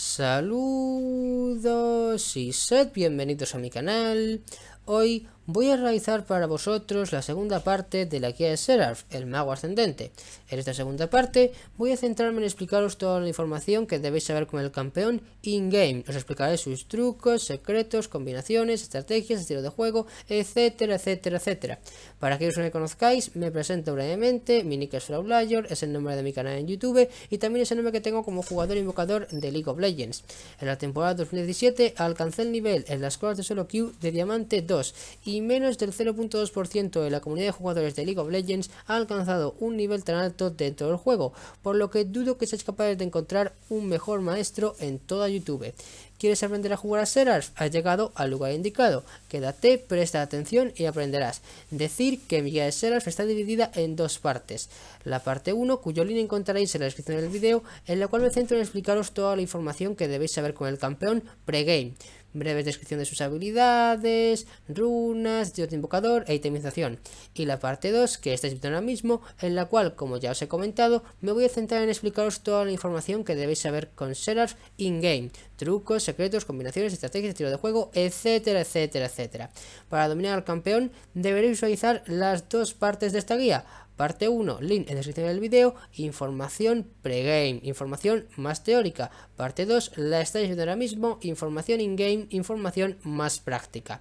Saludos y sed bienvenidos a mi canal. Hoy voy a realizar para vosotros la segunda parte de la guía de Seraph, el mago ascendente. En esta segunda parte voy a centrarme en explicaros toda la información que debéis saber con el campeón in-game. Os explicaré sus trucos, secretos, combinaciones, estrategias, estilo de juego, etcétera, etcétera, etcétera. Para aquellos que no me conozcáis, me presento brevemente, mi nick es es el nombre de mi canal en YouTube y también es el nombre que tengo como jugador invocador de League of Legends. En la temporada 2017 alcancé el nivel en las colas de solo queue de Diamante 2 y menos del 0.2% de la comunidad de jugadores de League of Legends ha alcanzado un nivel tan alto dentro del juego, por lo que dudo que seas capaz de encontrar un mejor maestro en toda YouTube. ¿Quieres aprender a jugar a Seraph? Has llegado al lugar indicado. Quédate, presta atención y aprenderás. Decir que mi guía de Seraph está dividida en dos partes. La parte 1, cuyo link encontraréis en la descripción del video, en la cual me centro en explicaros toda la información que debéis saber con el campeón pregame. Breve descripción de sus habilidades, runas, dios de invocador e itemización. Y la parte 2, que está escrito ahora mismo, en la cual, como ya os he comentado, me voy a centrar en explicaros toda la información que debéis saber con Seraph in-game, trucos, secretos, combinaciones, estrategias, estilo de juego, etcétera, etcétera, etcétera. Para dominar al campeón deberéis visualizar las dos partes de esta guía, Parte 1, link en descripción del video, información pregame, información más teórica. Parte 2, la estáis de ahora mismo, información in-game, información más práctica.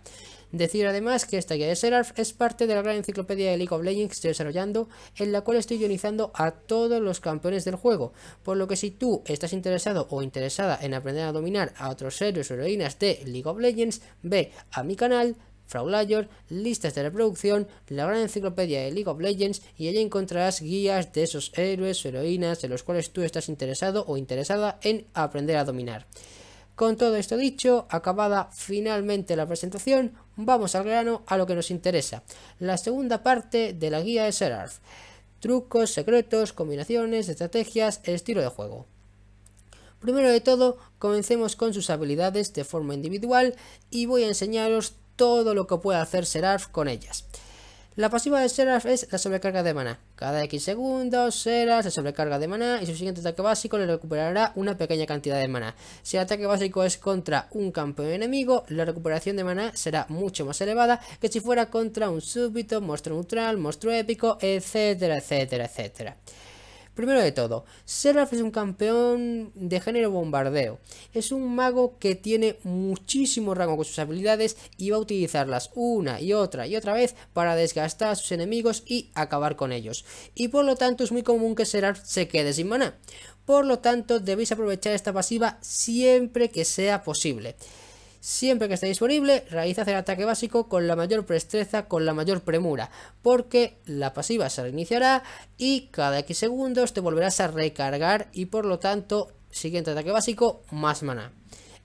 Decir además que esta guía de Seraph es parte de la gran enciclopedia de League of Legends que estoy desarrollando, en la cual estoy ionizando a todos los campeones del juego, por lo que si tú estás interesado o interesada en aprender a dominar a otros héroes o heroínas de League of Legends, ve a mi canal, Fraulayers, listas de reproducción, la gran enciclopedia de League of Legends y allí encontrarás guías de esos héroes o heroínas de los cuales tú estás interesado o interesada en aprender a dominar. Con todo esto dicho, acabada finalmente la presentación, vamos al grano a lo que nos interesa, la segunda parte de la guía de Seraph. Trucos, secretos, combinaciones, estrategias, estilo de juego. Primero de todo, comencemos con sus habilidades de forma individual y voy a enseñaros todo lo que pueda hacer Seraph con ellas. La pasiva de Seraph es la sobrecarga de maná. Cada X segundos, Seraph se sobrecarga de maná y su siguiente ataque básico le recuperará una pequeña cantidad de maná. Si el ataque básico es contra un campeón enemigo, la recuperación de maná será mucho más elevada que si fuera contra un súbito, monstruo neutral, monstruo épico, etcétera, etcétera, etcétera. Primero de todo, Seraph es un campeón de género bombardeo. Es un mago que tiene muchísimo rango con sus habilidades y va a utilizarlas una y otra y otra vez para desgastar a sus enemigos y acabar con ellos. Y por lo tanto es muy común que Seraph se quede sin mana, Por lo tanto debéis aprovechar esta pasiva siempre que sea posible siempre que esté disponible, realiza el ataque básico con la mayor presteza, con la mayor premura, porque la pasiva se reiniciará y cada X segundos te volverás a recargar y por lo tanto, siguiente ataque básico, más maná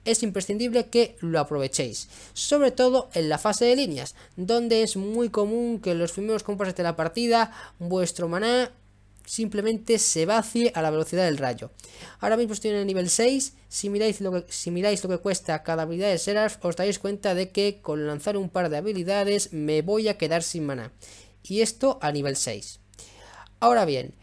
es imprescindible que lo aprovechéis, sobre todo en la fase de líneas, donde es muy común que en los primeros compases de la partida vuestro maná simplemente se vacíe a la velocidad del rayo. Ahora mismo estoy en el nivel 6, si miráis lo que, si miráis lo que cuesta cada habilidad de Seraph os daréis cuenta de que con lanzar un par de habilidades me voy a quedar sin mana Y esto a nivel 6. Ahora bien,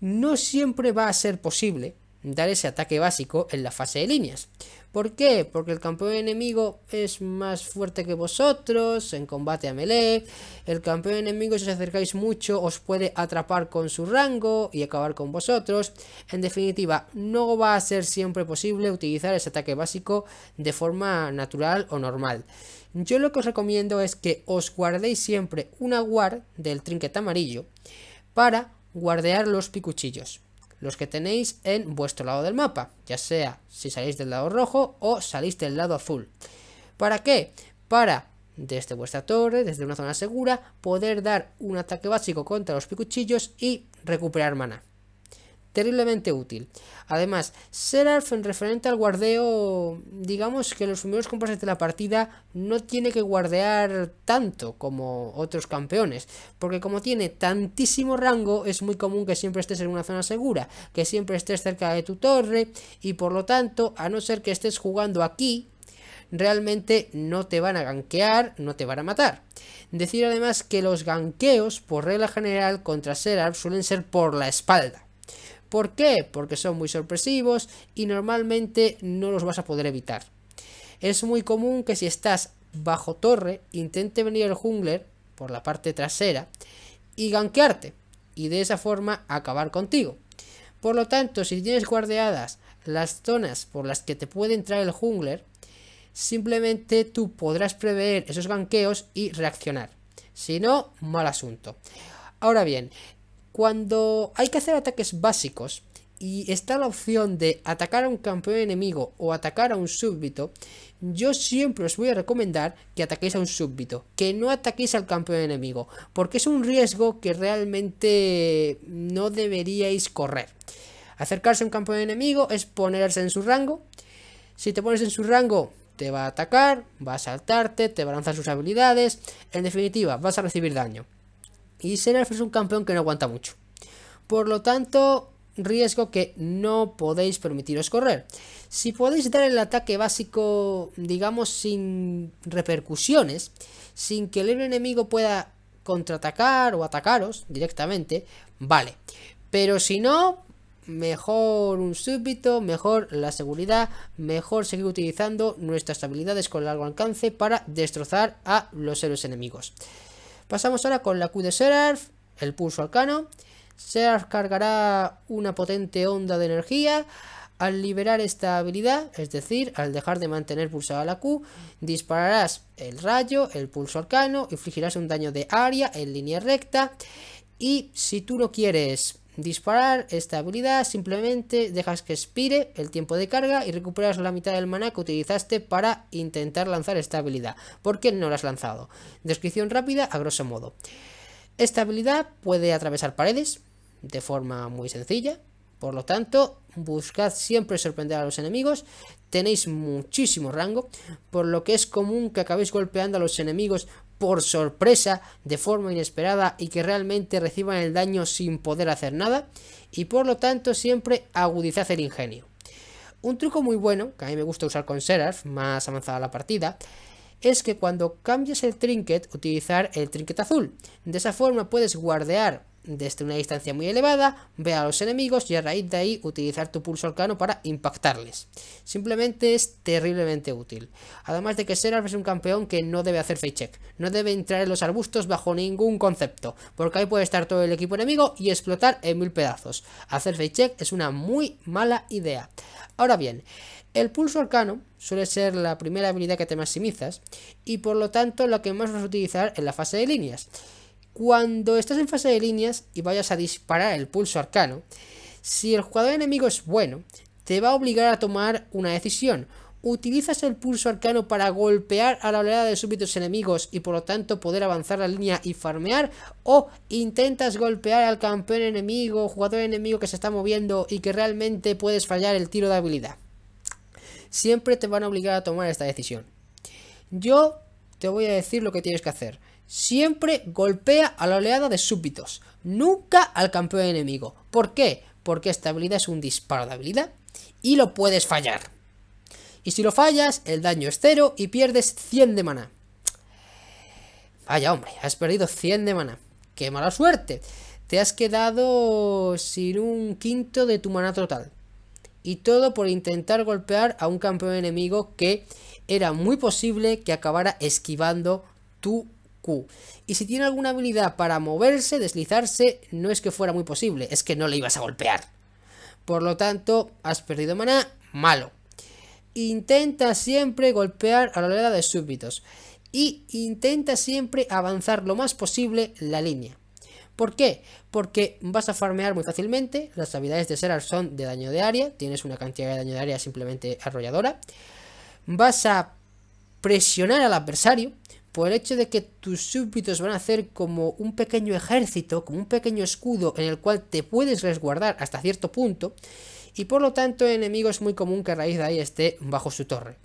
no siempre va a ser posible dar ese ataque básico en la fase de líneas. ¿Por qué? Porque el campeón enemigo es más fuerte que vosotros en combate a melee. El campeón enemigo, si os acercáis mucho, os puede atrapar con su rango y acabar con vosotros. En definitiva, no va a ser siempre posible utilizar ese ataque básico de forma natural o normal. Yo lo que os recomiendo es que os guardéis siempre una guard del trinquete amarillo para guardear los picuchillos los que tenéis en vuestro lado del mapa, ya sea si salís del lado rojo o salís del lado azul. ¿Para qué? Para, desde vuestra torre, desde una zona segura, poder dar un ataque básico contra los picuchillos y recuperar mana terriblemente útil. Además, Seraph en referente al guardeo, digamos que los primeros compases de la partida no tiene que guardear tanto como otros campeones, porque como tiene tantísimo rango, es muy común que siempre estés en una zona segura, que siempre estés cerca de tu torre, y por lo tanto, a no ser que estés jugando aquí, realmente no te van a ganquear, no te van a matar. Decir además que los ganqueos, por regla general, contra Seraph suelen ser por la espalda. ¿Por qué? Porque son muy sorpresivos y normalmente no los vas a poder evitar. Es muy común que si estás bajo torre, intente venir el jungler por la parte trasera y ganquearte y de esa forma acabar contigo. Por lo tanto, si tienes guardeadas las zonas por las que te puede entrar el jungler, simplemente tú podrás prever esos ganqueos y reaccionar. Si no, mal asunto. Ahora bien, cuando hay que hacer ataques básicos y está la opción de atacar a un campeón enemigo o atacar a un súbdito, yo siempre os voy a recomendar que ataquéis a un súbdito, que no ataquéis al campeón enemigo, porque es un riesgo que realmente no deberíais correr. Acercarse a un campeón enemigo es ponerse en su rango. Si te pones en su rango, te va a atacar, va a saltarte, te va a lanzar sus habilidades. En definitiva, vas a recibir daño. Y Seraph es un campeón que no aguanta mucho. Por lo tanto, riesgo que no podéis permitiros correr. Si podéis dar el ataque básico, digamos, sin repercusiones, sin que el enemigo pueda contraatacar o atacaros directamente, vale. Pero si no, mejor un súbito, mejor la seguridad, mejor seguir utilizando nuestras habilidades con largo alcance para destrozar a los héroes enemigos. Pasamos ahora con la Q de Seraph, el pulso arcano. Seraph cargará una potente onda de energía. Al liberar esta habilidad, es decir, al dejar de mantener pulsada la Q, dispararás el rayo, el pulso arcano, infligirás un daño de área en línea recta. Y si tú no quieres disparar esta habilidad, simplemente dejas que expire el tiempo de carga y recuperas la mitad del mana que utilizaste para intentar lanzar esta habilidad, ¿Por qué no la has lanzado. Descripción rápida a grosso modo. Esta habilidad puede atravesar paredes de forma muy sencilla, por lo tanto, buscad siempre sorprender a los enemigos, tenéis muchísimo rango, por lo que es común que acabéis golpeando a los enemigos por sorpresa, de forma inesperada y que realmente reciban el daño sin poder hacer nada y por lo tanto siempre agudizad el ingenio. Un truco muy bueno, que a mí me gusta usar con Seraph, más avanzada la partida, es que cuando cambies el trinket, utilizar el trinket azul. De esa forma puedes guardear desde una distancia muy elevada, ve a los enemigos y a raíz de ahí utilizar tu pulso arcano para impactarles. Simplemente es terriblemente útil. Además de que Seraph es un campeón que no debe hacer face check, no debe entrar en los arbustos bajo ningún concepto, porque ahí puede estar todo el equipo enemigo y explotar en mil pedazos. Hacer face check es una muy mala idea. Ahora bien, el pulso arcano suele ser la primera habilidad que te maximizas y por lo tanto la que más vas a utilizar en la fase de líneas. Cuando estás en fase de líneas y vayas a disparar el pulso arcano, si el jugador enemigo es bueno, te va a obligar a tomar una decisión. Utilizas el pulso arcano para golpear a la oleada de súbitos enemigos y por lo tanto poder avanzar la línea y farmear o intentas golpear al campeón enemigo, jugador enemigo que se está moviendo y que realmente puedes fallar el tiro de habilidad. Siempre te van a obligar a tomar esta decisión. Yo te voy a decir lo que tienes que hacer siempre golpea a la oleada de súbitos nunca al campeón enemigo. ¿Por qué? Porque esta habilidad es un disparo de habilidad y lo puedes fallar. Y si lo fallas, el daño es cero y pierdes 100 de mana Vaya hombre, has perdido 100 de mana ¡Qué mala suerte! Te has quedado sin un quinto de tu mana total. Y todo por intentar golpear a un campeón enemigo que era muy posible que acabara esquivando tu y si tiene alguna habilidad para moverse, deslizarse, no es que fuera muy posible, es que no le ibas a golpear. Por lo tanto, has perdido maná, malo. Intenta siempre golpear a la oleada de súbditos. Y intenta siempre avanzar lo más posible la línea. ¿Por qué? Porque vas a farmear muy fácilmente. Las habilidades de Serar son de daño de área. Tienes una cantidad de daño de área simplemente arrolladora. Vas a presionar al adversario por el hecho de que tus súbditos van a hacer como un pequeño ejército, como un pequeño escudo en el cual te puedes resguardar hasta cierto punto, y por lo tanto el enemigo es muy común que a raíz de ahí esté bajo su torre.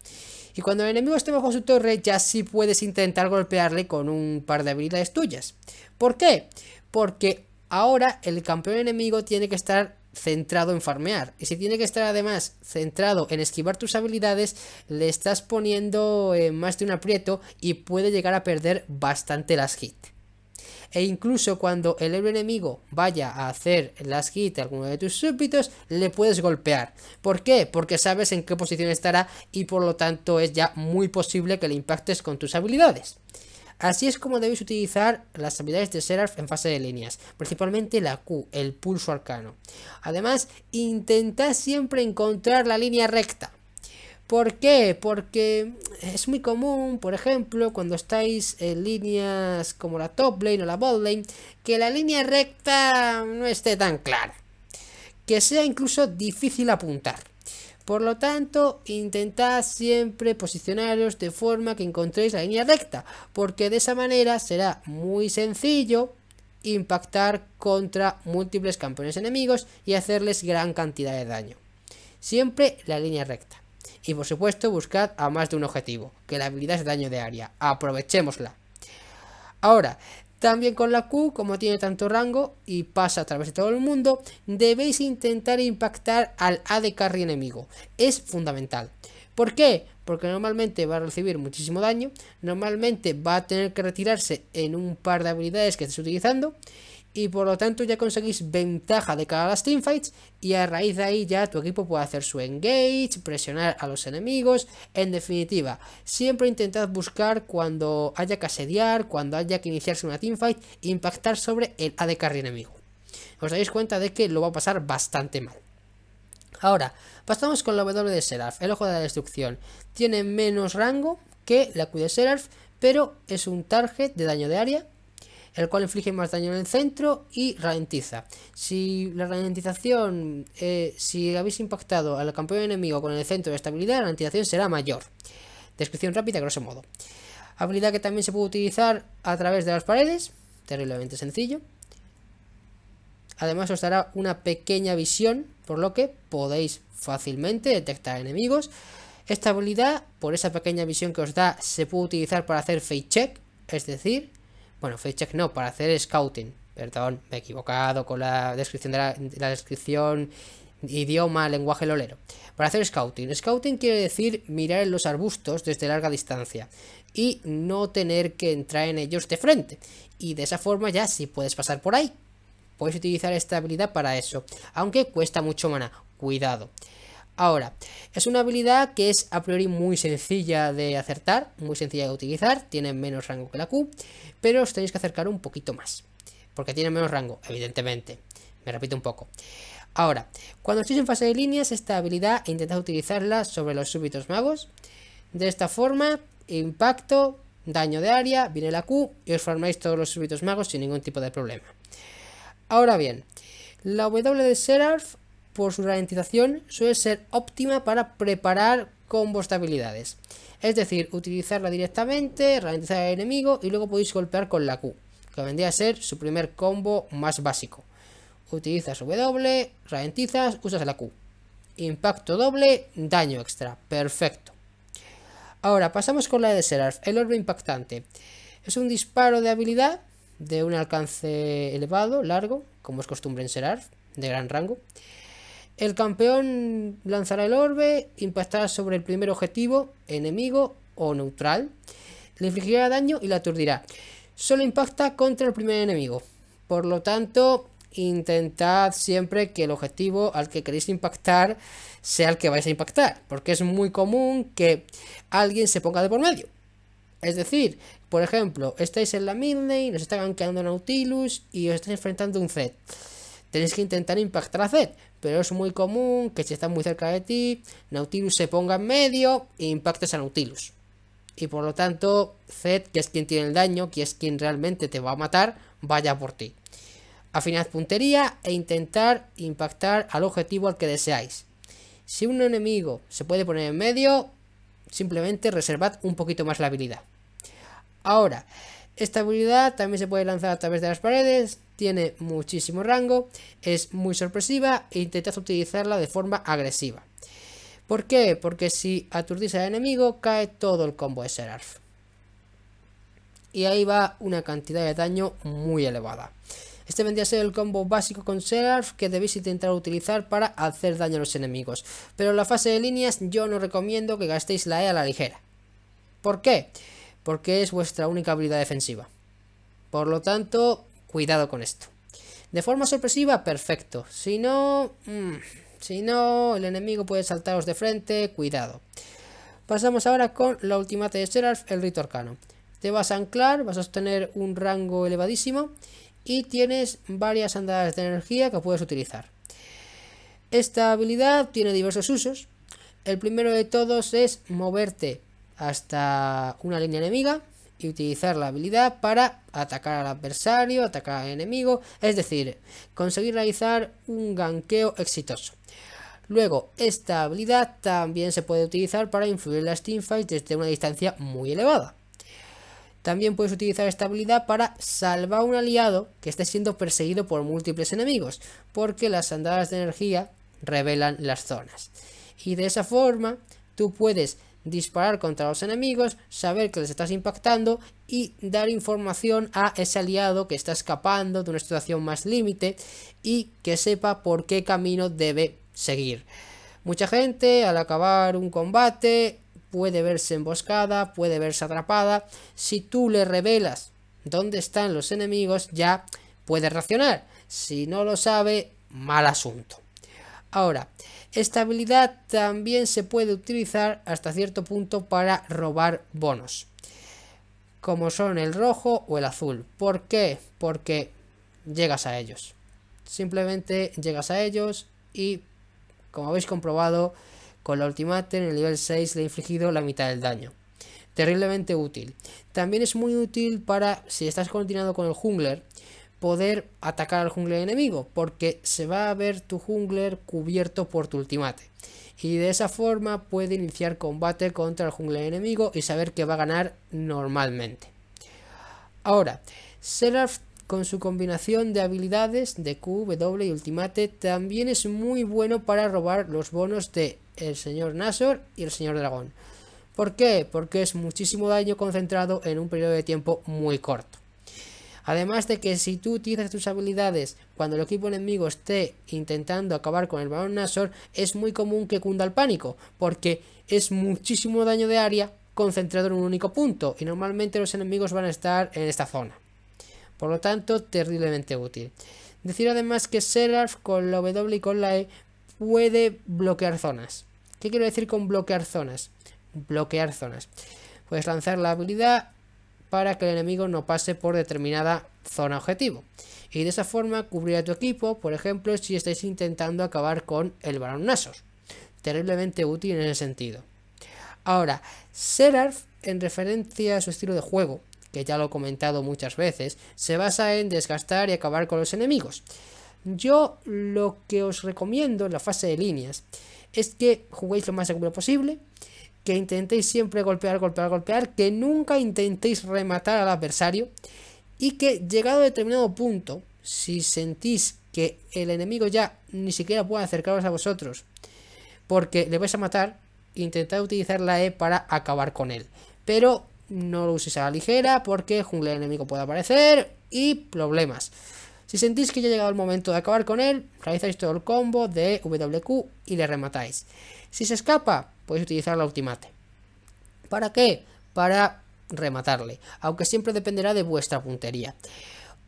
Y cuando el enemigo esté bajo su torre, ya sí puedes intentar golpearle con un par de habilidades tuyas. ¿Por qué? Porque ahora el campeón enemigo tiene que estar centrado en farmear. Y si tiene que estar además centrado en esquivar tus habilidades, le estás poniendo eh, más de un aprieto y puede llegar a perder bastante las hit E incluso cuando el héroe enemigo vaya a hacer las hit a alguno de tus súbditos, le puedes golpear. ¿Por qué? Porque sabes en qué posición estará y por lo tanto es ya muy posible que le impactes con tus habilidades. Así es como debéis utilizar las habilidades de Seraph en fase de líneas, principalmente la Q, el pulso arcano. Además, intentad siempre encontrar la línea recta. ¿Por qué? Porque es muy común, por ejemplo, cuando estáis en líneas como la top lane o la bot lane, que la línea recta no esté tan clara. Que sea incluso difícil apuntar. Por lo tanto, intentad siempre posicionaros de forma que encontréis la línea recta, porque de esa manera será muy sencillo impactar contra múltiples campeones enemigos y hacerles gran cantidad de daño. Siempre la línea recta. Y por supuesto, buscad a más de un objetivo, que la habilidad es daño de área. Aprovechémosla. Ahora, también con la Q, como tiene tanto rango y pasa a través de todo el mundo, debéis intentar impactar al A de carry enemigo. Es fundamental. ¿Por qué? Porque normalmente va a recibir muchísimo daño, normalmente va a tener que retirarse en un par de habilidades que estés utilizando y por lo tanto ya conseguís ventaja de cada las teamfights y a raíz de ahí ya tu equipo puede hacer su engage, presionar a los enemigos, en definitiva, siempre intentad buscar cuando haya que asediar, cuando haya que iniciarse una teamfight, impactar sobre el de carry enemigo. Os dais cuenta de que lo va a pasar bastante mal. Ahora, pasamos con la W de Seraph, el ojo de la destrucción. Tiene menos rango que la Q de Seraph, pero es un target de daño de área el cual inflige más daño en el centro y ralentiza. Si la ralentización, eh, si habéis impactado al campeón enemigo con el centro de estabilidad, la ralentización será mayor. Descripción rápida, grosso modo. Habilidad que también se puede utilizar a través de las paredes, terriblemente sencillo. Además os dará una pequeña visión, por lo que podéis fácilmente detectar enemigos. Esta habilidad, por esa pequeña visión que os da, se puede utilizar para hacer face check, es decir, bueno, face no, para hacer scouting. Perdón, me he equivocado con la descripción de la, descripción idioma, lenguaje lolero. Para hacer scouting. Scouting quiere decir mirar en los arbustos desde larga distancia y no tener que entrar en ellos de frente. Y de esa forma ya si puedes pasar por ahí. Puedes utilizar esta habilidad para eso, aunque cuesta mucho mana. Cuidado. Ahora, es una habilidad que es a priori muy sencilla de acertar, muy sencilla de utilizar, tiene menos rango que la Q, pero os tenéis que acercar un poquito más, porque tiene menos rango, evidentemente, me repito un poco. Ahora, cuando estéis en fase de líneas, esta habilidad e intentad utilizarla sobre los súbitos magos, de esta forma, impacto, daño de área, viene la Q y os formáis todos los súbitos magos sin ningún tipo de problema. Ahora bien, la W de Seraph por su ralentización, suele ser óptima para preparar combos de habilidades. Es decir, utilizarla directamente, ralentizar al enemigo y luego podéis golpear con la Q, que vendría a ser su primer combo más básico. Utilizas W, ralentizas, usas la Q. Impacto doble, daño extra. Perfecto. Ahora, pasamos con la de Seraph, el orbe impactante. Es un disparo de habilidad de un alcance elevado, largo, como es costumbre en Seraph, de gran rango. El campeón lanzará el orbe, impactará sobre el primer objetivo, enemigo o neutral, le infligirá daño y la aturdirá. Solo impacta contra el primer enemigo. Por lo tanto, intentad siempre que el objetivo al que queréis impactar sea el que vais a impactar, porque es muy común que alguien se ponga de por medio. Es decir, por ejemplo, estáis en la mid lane, os está un Nautilus y os estáis enfrentando un Zed. Tenéis que intentar impactar a Zed, pero es muy común que si estás muy cerca de ti, Nautilus se ponga en medio e impactes a Nautilus. Y por lo tanto, Zed, que es quien tiene el daño, que es quien realmente te va a matar, vaya por ti. Afinad puntería e intentar impactar al objetivo al que deseáis. Si un enemigo se puede poner en medio, simplemente reservad un poquito más la habilidad. Ahora, esta habilidad también se puede lanzar a través de las paredes, tiene muchísimo rango, es muy sorpresiva e intentad utilizarla de forma agresiva. ¿Por qué? Porque si aturdís al enemigo cae todo el combo de Seraph. Y ahí va una cantidad de daño muy elevada. Este vendría a ser el combo básico con Seraph que debéis intentar utilizar para hacer daño a los enemigos. Pero en la fase de líneas yo no recomiendo que gastéis la E a la ligera. ¿Por qué? porque es vuestra única habilidad defensiva. Por lo tanto, cuidado con esto. De forma sorpresiva, perfecto. Si no, mm, si no, el enemigo puede saltaros de frente, cuidado. Pasamos ahora con la ultimate de Seraph, el rito arcano. Te vas a anclar, vas a obtener un rango elevadísimo y tienes varias andadas de energía que puedes utilizar. Esta habilidad tiene diversos usos. El primero de todos es moverte hasta una línea enemiga y utilizar la habilidad para atacar al adversario, atacar al enemigo, es decir, conseguir realizar un ganqueo exitoso. Luego, esta habilidad también se puede utilizar para influir en las teamfights desde una distancia muy elevada. También puedes utilizar esta habilidad para salvar a un aliado que esté siendo perseguido por múltiples enemigos, porque las andadas de energía revelan las zonas. Y de esa forma, tú puedes disparar contra los enemigos, saber que les estás impactando y dar información a ese aliado que está escapando de una situación más límite y que sepa por qué camino debe seguir. Mucha gente al acabar un combate puede verse emboscada, puede verse atrapada. Si tú le revelas dónde están los enemigos, ya puede reaccionar. Si no lo sabe, mal asunto. Ahora, habilidad también se puede utilizar hasta cierto punto para robar bonos, como son el rojo o el azul. ¿Por qué? Porque llegas a ellos. Simplemente llegas a ellos y, como habéis comprobado, con la ultimate en el nivel 6 le he infligido la mitad del daño. Terriblemente útil. También es muy útil para, si estás coordinado con el jungler, poder atacar al jungler enemigo, porque se va a ver tu jungler cubierto por tu ultimate. Y de esa forma puede iniciar combate contra el jungler enemigo y saber que va a ganar normalmente. Ahora, Seraph con su combinación de habilidades de Q, W y ultimate también es muy bueno para robar los bonos de el señor Nasor y el señor dragón. ¿Por qué? Porque es muchísimo daño concentrado en un periodo de tiempo muy corto. Además de que si tú utilizas tus habilidades cuando el equipo enemigo esté intentando acabar con el balón Nasor, es muy común que cunda el pánico, porque es muchísimo daño de área concentrado en un único punto, y normalmente los enemigos van a estar en esta zona. Por lo tanto, terriblemente útil. Decir además que Seraph con la W y con la E puede bloquear zonas. ¿Qué quiero decir con bloquear zonas? Bloquear zonas. Puedes lanzar la habilidad para que el enemigo no pase por determinada zona objetivo. Y de esa forma cubrirá a tu equipo, por ejemplo, si estáis intentando acabar con el Barón Nasos. Terriblemente útil en ese sentido. Ahora, Seraph, en referencia a su estilo de juego, que ya lo he comentado muchas veces, se basa en desgastar y acabar con los enemigos. Yo lo que os recomiendo en la fase de líneas es que juguéis lo más seguro posible, que intentéis siempre golpear, golpear, golpear, que nunca intentéis rematar al adversario y que llegado a determinado punto, si sentís que el enemigo ya ni siquiera puede acercaros a vosotros porque le vais a matar, intentad utilizar la E para acabar con él. Pero no lo uséis a la ligera porque jungla enemigo puede aparecer y problemas. Si sentís que ya ha llegado el momento de acabar con él, realizáis todo el combo de WQ y le rematáis. Si se escapa, puedes utilizar la ultimate. ¿Para qué? Para rematarle, aunque siempre dependerá de vuestra puntería.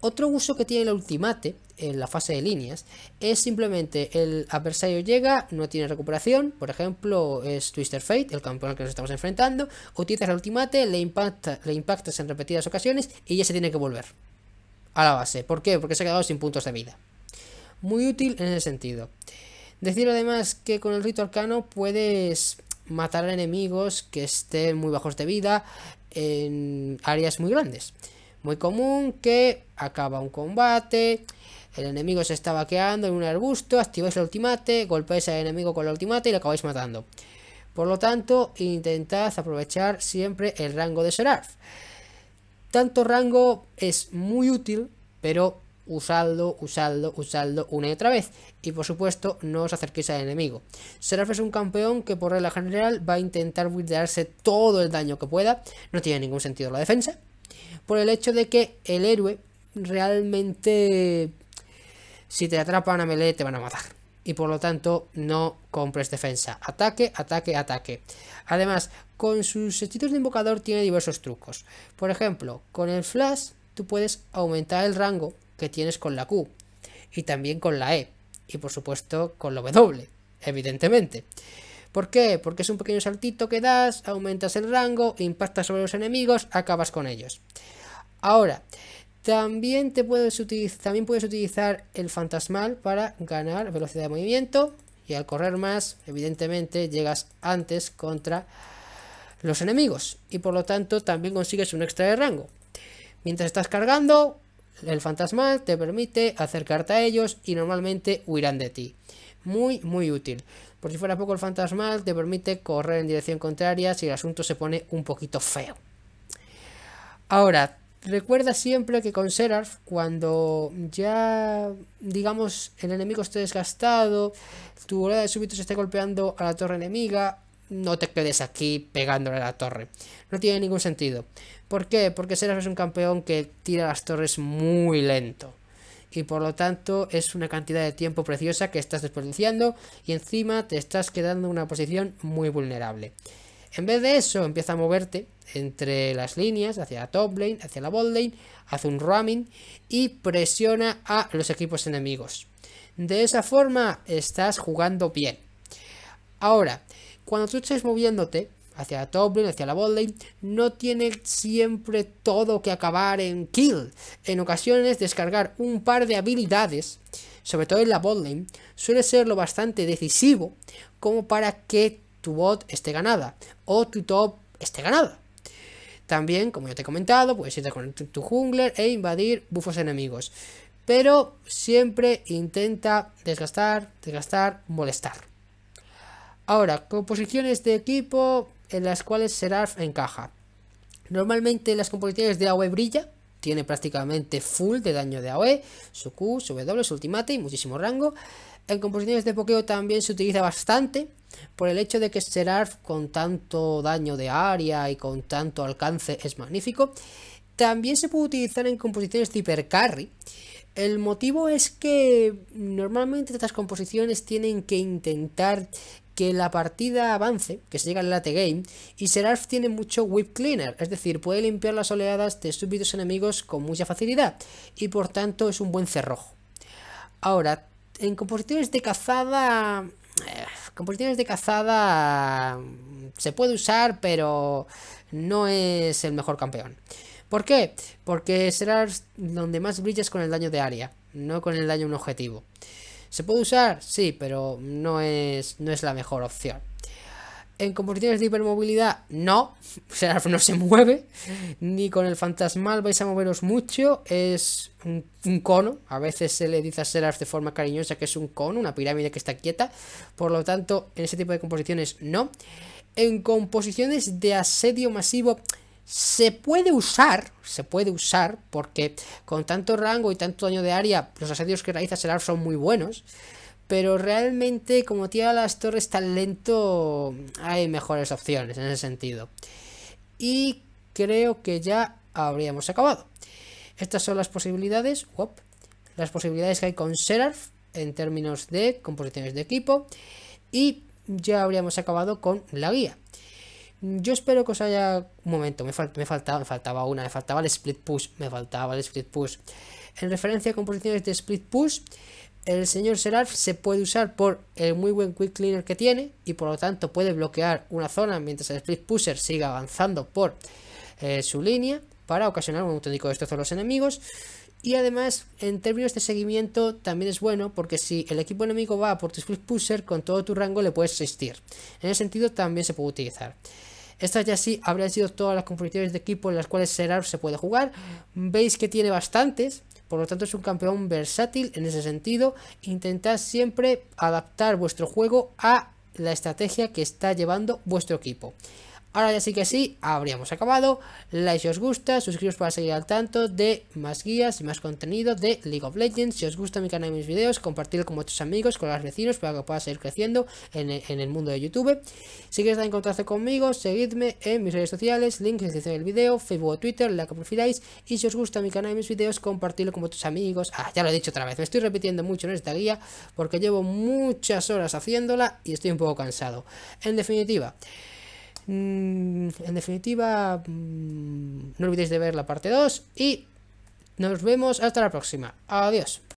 Otro uso que tiene la ultimate en la fase de líneas es simplemente el adversario llega, no tiene recuperación, por ejemplo es Twister Fate, el campeón al que nos estamos enfrentando, utilizas la ultimate, le, impacta, le impactas en repetidas ocasiones y ya se tiene que volver a la base. ¿Por qué? Porque se ha quedado sin puntos de vida. Muy útil en ese sentido. Decir además que con el rito arcano puedes matar a enemigos que estén muy bajos de vida en áreas muy grandes. Muy común que acaba un combate, el enemigo se está vaqueando en un arbusto, activáis el ultimate, golpeáis al enemigo con el ultimate y lo acabáis matando. Por lo tanto, intentad aprovechar siempre el rango de Seraph. Tanto rango es muy útil, pero usadlo, usadlo, usadlo una y otra vez. Y por supuesto, no os acerquéis al enemigo. Seraph es un campeón que por regla general va a intentar buildarse todo el daño que pueda. No tiene ningún sentido la defensa. Por el hecho de que el héroe realmente... Si te atrapan a melee te van a matar. Y por lo tanto no compres defensa. Ataque, ataque, ataque. Además, con sus hechizos de invocador tiene diversos trucos. Por ejemplo, con el flash tú puedes aumentar el rango que tienes con la Q y también con la E y por supuesto con la W, evidentemente. ¿Por qué? Porque es un pequeño saltito que das, aumentas el rango, impactas sobre los enemigos, acabas con ellos. Ahora, también, te puedes utilizar, también puedes utilizar el fantasmal para ganar velocidad de movimiento y al correr más, evidentemente, llegas antes contra los enemigos y por lo tanto también consigues un extra de rango. Mientras estás cargando, el fantasmal te permite acercarte a ellos y normalmente huirán de ti. Muy, muy útil. Por si fuera poco, el fantasmal te permite correr en dirección contraria si el asunto se pone un poquito feo. Ahora, recuerda siempre que con Seraph, cuando ya, digamos, el enemigo esté desgastado, tu bola de súbito se esté golpeando a la torre enemiga, no te quedes aquí pegándole a la torre. No tiene ningún sentido. ¿Por qué? Porque Seraph es un campeón que tira las torres muy lento. Y por lo tanto es una cantidad de tiempo preciosa que estás desperdiciando y encima te estás quedando en una posición muy vulnerable. En vez de eso, empieza a moverte entre las líneas, hacia la top lane, hacia la bot lane, hace un roaming y presiona a los equipos enemigos. De esa forma estás jugando bien. Ahora, cuando tú estés moviéndote, hacia la top lane, hacia la bot lane, no tiene siempre todo que acabar en kill. En ocasiones descargar un par de habilidades, sobre todo en la bot lane, suele ser lo bastante decisivo como para que tu bot esté ganada o tu top esté ganada. También, como ya te he comentado, puedes irte con tu jungler e invadir bufos enemigos. Pero siempre intenta desgastar, desgastar, molestar. Ahora, composiciones de equipo, las cuales Seraph encaja. Normalmente las composiciones de AOE brilla, tiene prácticamente full de daño de AOE, su Q, su W, su ultimate y muchísimo rango. En composiciones de pokeo también se utiliza bastante, por el hecho de que Seraph con tanto daño de área y con tanto alcance es magnífico. También se puede utilizar en composiciones de hipercarry. El motivo es que mm, normalmente estas composiciones tienen que intentar que la partida avance, que se llega al late game, y Seraph tiene mucho Whip Cleaner, es decir, puede limpiar las oleadas de súbitos enemigos con mucha facilidad, y por tanto es un buen cerrojo. Ahora, en composiciones de cazada... Eh, de cazada mm, se puede usar, pero no es el mejor campeón. ¿Por qué? Porque será donde más brillas con el daño de área, no con el daño a un objetivo. ¿Se puede usar? Sí, pero no es, no es la mejor opción. En composiciones de hipermovilidad, no. O no se mueve. Ni con el fantasmal vais a moveros mucho. Es un, cono. A veces se le dice a Seraph de forma cariñosa que es un cono, una pirámide que está quieta. Por lo tanto, en ese tipo de composiciones, no. En composiciones de asedio masivo, se puede usar, se puede usar, porque con tanto rango y tanto daño de área, los asedios que realiza Seraph son muy buenos, pero realmente como tira las torres tan lento, hay mejores opciones en ese sentido. Y creo que ya habríamos acabado. Estas son las posibilidades, las posibilidades que hay con Seraph en términos de composiciones de equipo, y ya habríamos acabado con la guía. Yo espero que os haya... Un momento, me, me, faltaba, faltaba una, me faltaba el split push, me faltaba el split push. En referencia a composiciones de split push, el señor Seraph se puede usar por el muy buen quick cleaner que tiene y por lo tanto puede bloquear una zona mientras el split pusher siga avanzando por eh, su línea para ocasionar un auténtico destrozo a los enemigos. Y además, en términos de seguimiento, también es bueno porque si el equipo enemigo va por tus pusher, con todo tu rango le puedes resistir En ese sentido, también se puede utilizar. Estas ya sí habrían sido todas las competiciones de equipo en las cuales Seraph se puede jugar. Veis que tiene bastantes, por lo tanto es un campeón versátil en ese sentido. Intentad siempre adaptar vuestro juego a la estrategia que está llevando vuestro equipo. Ahora ya sí que sí, habríamos acabado. Like si os gusta, suscribiros para seguir al tanto de más guías y más contenido de League of Legends. Si os gusta mi canal y mis videos, compartidlo con vuestros amigos, con los vecinos, para que pueda seguir creciendo en, el mundo de YouTube. Si queréis estar en contacto conmigo, seguidme en mis redes sociales, link en descripción del video, Facebook o Twitter, la que prefiráis. Y si os gusta mi canal y mis videos, compartidlo con vuestros amigos. Ah, ya lo he dicho otra vez, me estoy repitiendo mucho en esta guía porque llevo muchas horas haciéndola y estoy un poco cansado. En definitiva... Mm, en definitiva, mm, no olvidéis de ver la parte 2 y nos vemos hasta la próxima. Adiós.